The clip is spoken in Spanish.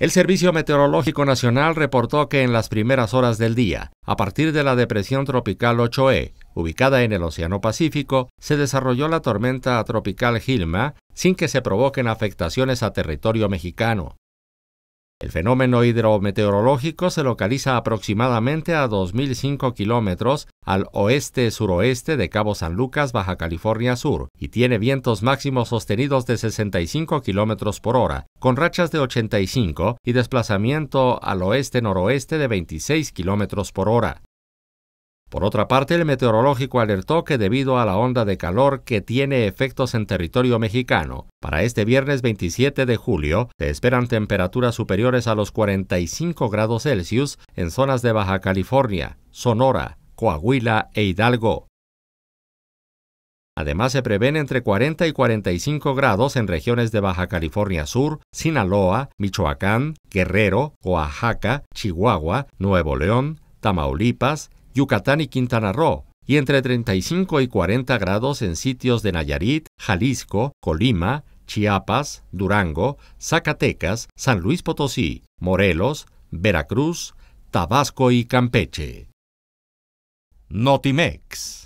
El Servicio Meteorológico Nacional reportó que en las primeras horas del día, a partir de la depresión tropical 8E, ubicada en el Océano Pacífico, se desarrolló la tormenta tropical Gilma sin que se provoquen afectaciones a territorio mexicano. El fenómeno hidrometeorológico se localiza aproximadamente a 2.005 kilómetros al oeste-suroeste de Cabo San Lucas, Baja California Sur, y tiene vientos máximos sostenidos de 65 kilómetros por hora, con rachas de 85 y desplazamiento al oeste-noroeste de 26 kilómetros por hora. Por otra parte, el meteorológico alertó que debido a la onda de calor que tiene efectos en territorio mexicano, para este viernes 27 de julio se esperan temperaturas superiores a los 45 grados Celsius en zonas de Baja California, Sonora, Coahuila e Hidalgo. Además, se prevén entre 40 y 45 grados en regiones de Baja California Sur, Sinaloa, Michoacán, Guerrero, Oaxaca, Chihuahua, Nuevo León, Tamaulipas, Yucatán y Quintana Roo, y entre 35 y 40 grados en sitios de Nayarit, Jalisco, Colima, Chiapas, Durango, Zacatecas, San Luis Potosí, Morelos, Veracruz, Tabasco y Campeche. Notimex